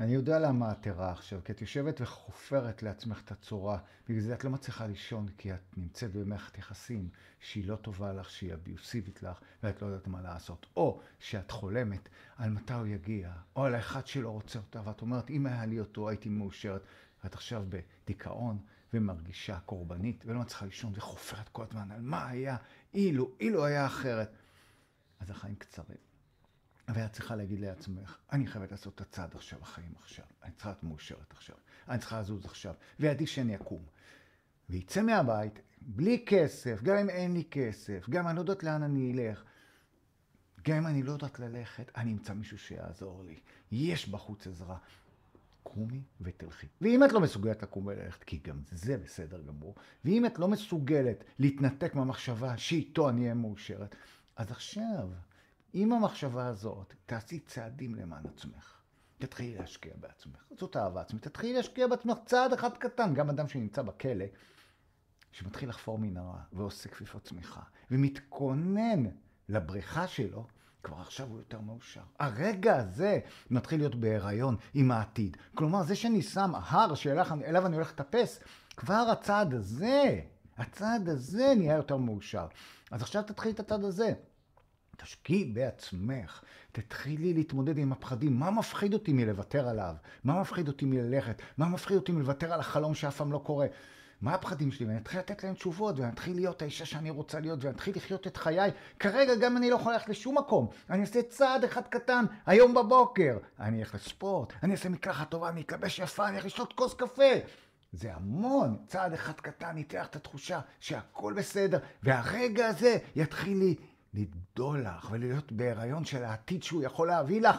אני יודע למה את ערה עכשיו, כי את יושבת וחופרת לעצמך את הצורה. בגלל זה את לא מצליחה לישון, כי את נמצאת במערכת יחסים שהיא לא טובה לך, שהיא אביוסיבית לך, ואת לא יודעת מה לעשות. או שאת חולמת על מתי הוא יגיע, או על האחד שלא רוצה אותה, ואת אומרת, אם היה לי אותו הייתי מאושרת. ואת עכשיו בדיכאון, ומרגישה קורבנית, ולא מצליחה לישון, וחופרת כל הזמן על מה היה, אילו, אילו היה אחרת. אז החיים קצרים. אבל את צריכה להגיד לעצמך, אני חייבת לעשות את הצעד עכשיו, החיים עכשיו. אני צריכה להיות מאושרת עכשיו. אני צריכה לזוז עכשיו. ועדיף שאני אקום. ויצא מהבית, בלי כסף, גם אם אין לי כסף, גם אני לא יודעת לאן אני אלך. גם אם אני לא יודעת ללכת, אני אמצא מישהו שיעזור לי. יש בחוץ עזרה. קומי ותלכי. ואם את לא מסוגלת לקום וללכת, כי גם זה בסדר גמור, ואם את לא מסוגלת להתנתק מהמחשבה שאיתו אני אהיה מאושרת, אז עכשיו עם המחשבה הזאת, תעשי צעדים למען עצמך. תתחילי להשקיע בעצמך. זאת אהבה עצמית. תתחילי להשקיע בעצמך צעד אחד קטן. גם אדם שנמצא בכלא, שמתחיל לחפור מנהרה ועושה כפיפות צמיחה, ומתכונן לבריכה שלו, כבר עכשיו הוא יותר מאושר. הרגע הזה מתחיל להיות בהיריון עם העתיד. כלומר, זה שאני שם הר שאליו אני הולך לטפס, כבר הצעד הזה, הצעד הזה נהיה יותר מאושר. אז עכשיו תתחיל את הצעד הזה. תשקיעי בעצמך, תתחילי להתמודד עם הפחדים. מה מפחיד אותי מלוותר עליו? מה מפחיד אותי מללכת? מה מפחיד אותי מלוותר על החלום שאף פעם לא קורה? מה הפחדים שלי? ואני אתחיל לתת להם תשובות, ואני אתחיל להיות האישה שאני רוצה להיות, ואני אתחיל לחיות את חיי. כרגע גם אני לא יכול ללכת לשום מקום. אני אעשה צעד אחד קטן היום בבוקר. אני אלך לספורט, אני אעשה מקלחת טובה, אני אתלבש יפה, אני אלך לשתות כוס קפה. זה המון, צעד אחד קטן ניתן לך את התחושה שהכל בסדר, והרגע הזה יתחיל לי לגדול לך ולהיות בהיריון של העתיד שהוא יכול להביא לך.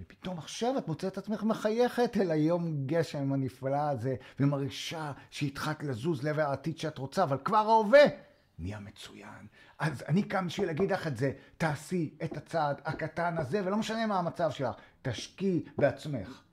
ופתאום עכשיו את מוצאת את עצמך מחייכת אל היום גשם הנפלא הזה, ומרגישה שהתחלת לזוז לעבר העתיד שאת רוצה, אבל כבר ההווה נהיה מצוין. אז אני כאן בשביל להגיד לך את זה, תעשי את הצעד הקטן הזה, ולא משנה מה המצב שלך, תשקיעי בעצמך.